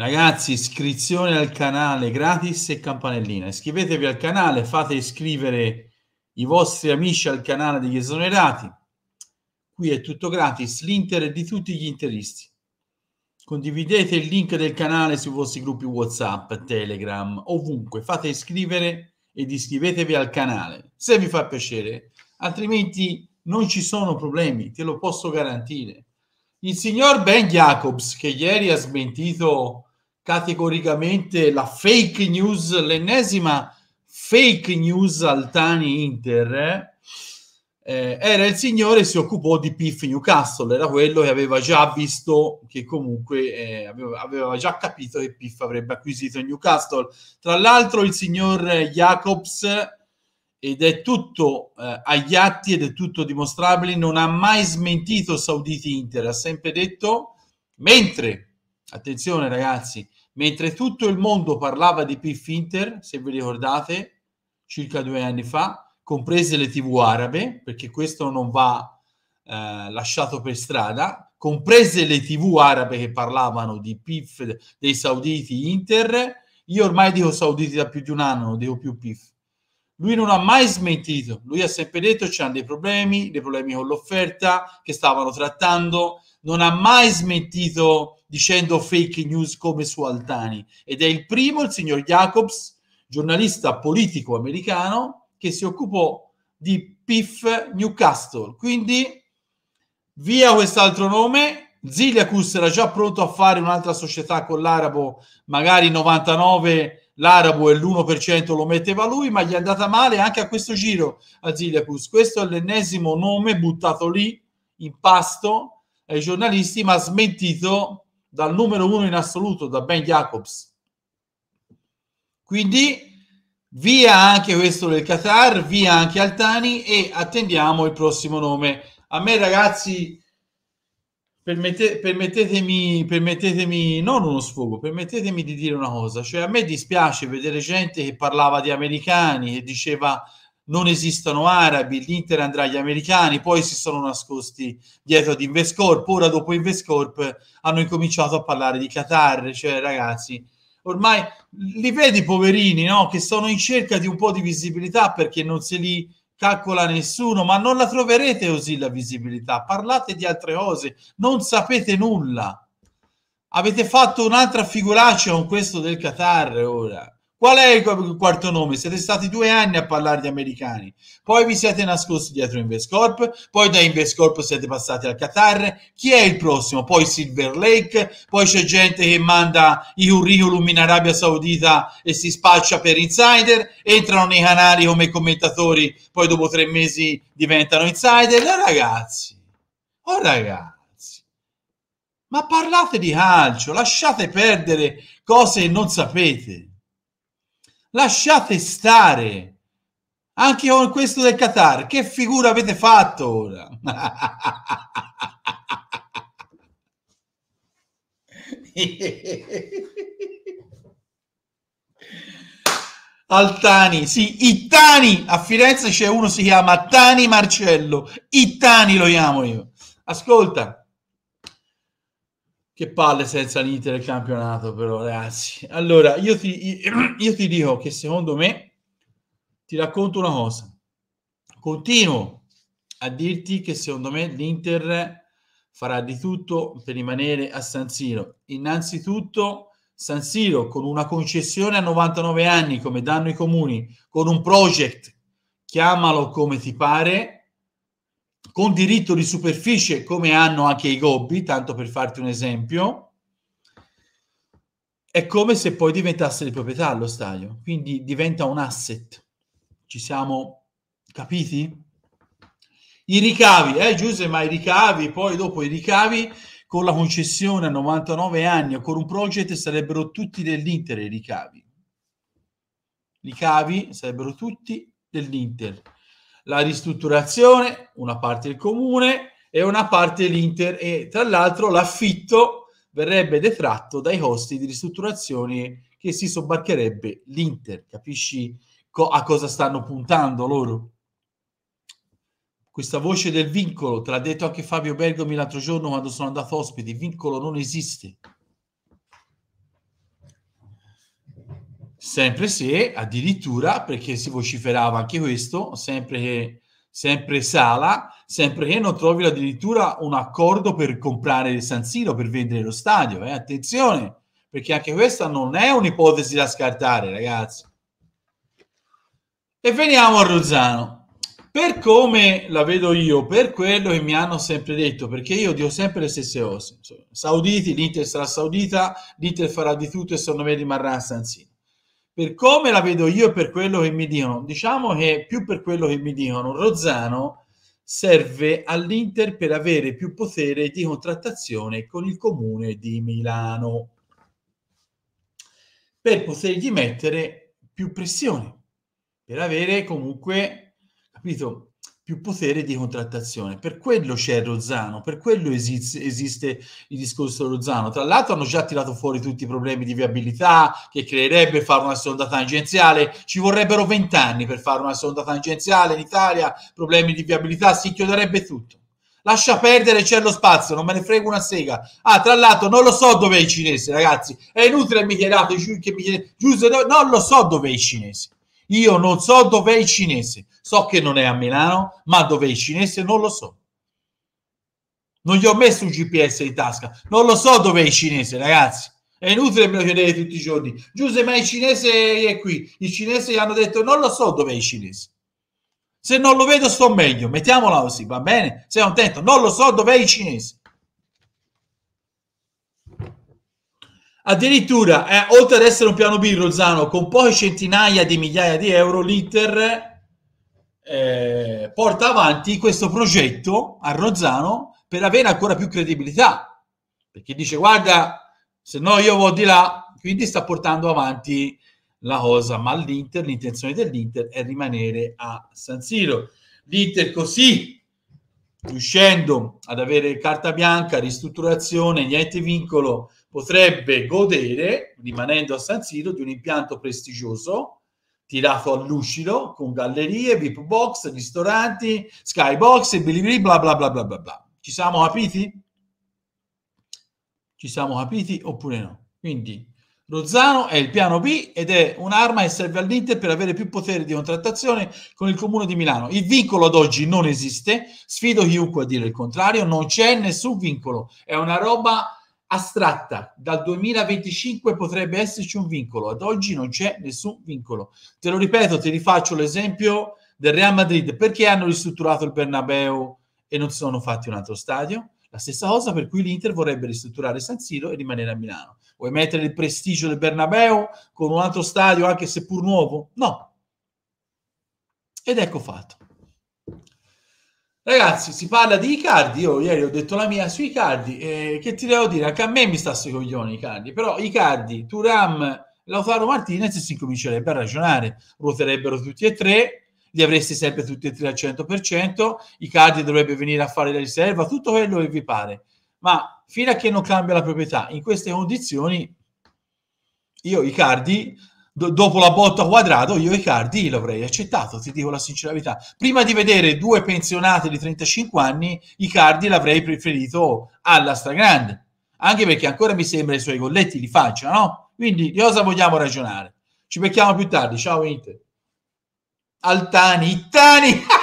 Ragazzi, iscrizione al canale gratis e campanellina. Iscrivetevi al canale, fate iscrivere i vostri amici al canale degli esonerati. Qui è tutto gratis, l'Inter è di tutti gli interisti. Condividete il link del canale sui vostri gruppi WhatsApp, Telegram, ovunque. Fate iscrivere ed iscrivetevi al canale, se vi fa piacere. Altrimenti non ci sono problemi, te lo posso garantire. Il signor Ben Jacobs, che ieri ha smentito categoricamente la fake news, l'ennesima fake news Altani Inter. Eh? Eh, era il signore si occupò di Piff Newcastle, era quello che aveva già visto che comunque eh, aveva, aveva, già capito che Piff avrebbe acquisito Newcastle. Tra l'altro il signor Jacobs, ed è tutto eh, agli atti ed è tutto dimostrabile, non ha mai smentito Sauditi Inter, ha sempre detto mentre attenzione ragazzi, mentre tutto il mondo parlava di PIF Inter, se vi ricordate, circa due anni fa, comprese le tv arabe, perché questo non va eh, lasciato per strada, comprese le tv arabe che parlavano di PIF dei sauditi Inter, io ormai dico sauditi da più di un anno, non dico più PIF. Lui non ha mai smentito, lui ha sempre detto c'erano dei problemi, dei problemi con l'offerta che stavano trattando, non ha mai smentito dicendo fake news come su Altani. Ed è il primo, il signor Jacobs, giornalista politico americano, che si occupò di PIF Newcastle. Quindi via quest'altro nome. Ziliacus era già pronto a fare un'altra società con l'arabo, magari 99 l'arabo e l'1% lo metteva lui, ma gli è andata male anche a questo giro a Ziliacus. Questo è l'ennesimo nome buttato lì in pasto ai giornalisti, ma smentito dal numero uno in assoluto, da Ben Jacobs. Quindi via anche questo del Qatar, via anche Altani e attendiamo il prossimo nome. A me ragazzi, permette, permettetemi, permettetemi, non uno sfogo, permettetemi di dire una cosa, cioè a me dispiace vedere gente che parlava di americani, che diceva non esistono arabi, l'Inter andrà agli americani, poi si sono nascosti dietro ad Investcorp, ora dopo Invescorp hanno incominciato a parlare di Qatar, cioè ragazzi, ormai li vedi poverini, no? che sono in cerca di un po' di visibilità perché non se li calcola nessuno, ma non la troverete così la visibilità, parlate di altre cose, non sapete nulla. Avete fatto un'altra figuraccia con questo del Qatar ora. Qual è il quarto nome? Siete stati due anni a parlare di americani, poi vi siete nascosti dietro Invescorp, poi da Invescorp siete passati al Qatar. Chi è il prossimo? Poi Silver Lake, poi c'è gente che manda i curriculum in Arabia Saudita e si spaccia per insider, entrano nei canali come commentatori, poi dopo tre mesi diventano insider. Oh ragazzi, oh ragazzi, ma parlate di calcio, lasciate perdere cose che non sapete. Lasciate stare. Anche con questo del Qatar, che figura avete fatto ora? Altani, sì, Ittani, a Firenze c'è uno si chiama Tani Marcello, Ittani lo chiamo io. Ascolta, che palle senza l'Inter del campionato, però, ragazzi. Allora, io ti, io ti dico che secondo me, ti racconto una cosa. Continuo a dirti che secondo me l'Inter farà di tutto per rimanere a San Siro. Innanzitutto, San Siro con una concessione a 99 anni, come danno i comuni, con un project, chiamalo come ti pare, con diritto di superficie come hanno anche i gobbi, tanto per farti un esempio, è come se poi diventasse di proprietà lo stadio, quindi diventa un asset. Ci siamo capiti? I ricavi, eh Giuseppe, ma i ricavi, poi dopo i ricavi con la concessione a 99 anni o con un project sarebbero tutti dell'Inter i ricavi. I ricavi sarebbero tutti dell'Inter la ristrutturazione, una parte il comune e una parte l'Inter e tra l'altro l'affitto verrebbe detratto dai costi di ristrutturazione che si sobbarcherebbe l'Inter. Capisci co- a cosa stanno puntando loro? Questa voce del vincolo, te l'ha detto anche Fabio Bergomi l'altro giorno quando sono andato ospiti, vincolo non esiste. Sempre se, addirittura, perché si vociferava anche questo, sempre che, sempre Sala, sempre che non trovi addirittura un accordo per comprare il San Siro, per vendere lo stadio, eh? attenzione, perché anche questa non è un'ipotesi da scartare, ragazzi. E veniamo a Rozzano. Per come la vedo io, per quello che mi hanno sempre detto, perché io dico sempre le stesse cose. Sauditi, l'Inter sarà saudita, l'Inter farà di tutto e secondo me rimarrà a San Siro per come la vedo io e per quello che mi dicono, diciamo che più per quello che mi dicono, Rozzano serve all'Inter per avere più potere di contrattazione con il comune di Milano, per potergli mettere più pressione, per avere comunque, capito, più potere di contrattazione. Per quello c'è Rozzano, per quello esiste, esiste il discorso Rozzano. Tra l'altro hanno già tirato fuori tutti i problemi di viabilità che creerebbe fare una sonda tangenziale. Ci vorrebbero vent'anni per fare una sonda tangenziale in Italia, problemi di viabilità, si chiuderebbe tutto. Lascia perdere, c'è lo spazio, non me ne frego una sega. Ah, tra l'altro, non lo so dove è il cinese, ragazzi. È inutile mi chiedate, che mi non lo so dove è il cinese. Io non so dov'è il cinese, so che non è a Milano, ma dov'è il cinese non lo so. Non gli ho messo un GPS in tasca, non lo so dov'è il cinese, ragazzi. È inutile me lo chiedere tutti i giorni. Giuseppe, ma il cinese è qui. I cinesi hanno detto non lo so dov'è il cinese. Se non lo vedo sto meglio, mettiamola così, va bene? Sei contento? Non lo so dov'è il cinese. Addirittura, eh, oltre ad essere un piano B, Rozzano, con poche centinaia di migliaia di euro, l'Inter eh, porta avanti questo progetto a Rozzano per avere ancora più credibilità. Perché dice, guarda, se no io vado di là, quindi sta portando avanti la cosa, ma l'Inter, l'intenzione dell'Inter è rimanere a San Siro. L'Inter così, riuscendo ad avere carta bianca, ristrutturazione, niente vincolo, potrebbe godere, rimanendo a San Siro, di un impianto prestigioso, tirato a lucido, con gallerie, VIP box, ristoranti, skybox e bilibili, bla bla bla bla bla bla. Ci siamo capiti? Ci siamo capiti oppure no? Quindi Rozzano è il piano B ed è un'arma che serve all'Inter per avere più potere di contrattazione con il Comune di Milano. Il vincolo ad oggi non esiste, sfido chiunque a dire il contrario, non c'è nessun vincolo, è una roba astratta. Dal 2025 potrebbe esserci un vincolo, ad oggi non c'è nessun vincolo. Te lo ripeto, ti rifaccio l'esempio del Real Madrid, perché hanno ristrutturato il Bernabeu e non sono fatti un altro stadio? La stessa cosa per cui l'Inter vorrebbe ristrutturare San Siro e rimanere a Milano. Vuoi mettere il prestigio del Bernabeu con un altro stadio, anche se pur nuovo? No. Ed ecco fatto. Ragazzi, si parla di Icardi, io ieri ho detto la mia sui Icardi, eh, che ti devo dire, anche a me mi sta sui coglioni Icardi, però Icardi, Turam, Lautaro Martinez si comincerebbe a ragionare, ruoterebbero tutti e tre, li avresti sempre tutti e tre al 100%, Icardi dovrebbe venire a fare la riserva, tutto quello che vi pare, ma fino a che non cambia la proprietà, in queste condizioni io Icardi do- dopo la botta quadrato, io Icardi l'avrei accettato, ti dico la sincerità. Prima di vedere due pensionati di 35 anni, Icardi l'avrei preferito alla stragrande, anche perché ancora mi sembra i suoi golletti li faccia, no? Quindi di cosa vogliamo ragionare? Ci becchiamo più tardi, ciao Inter. Altani, Tani!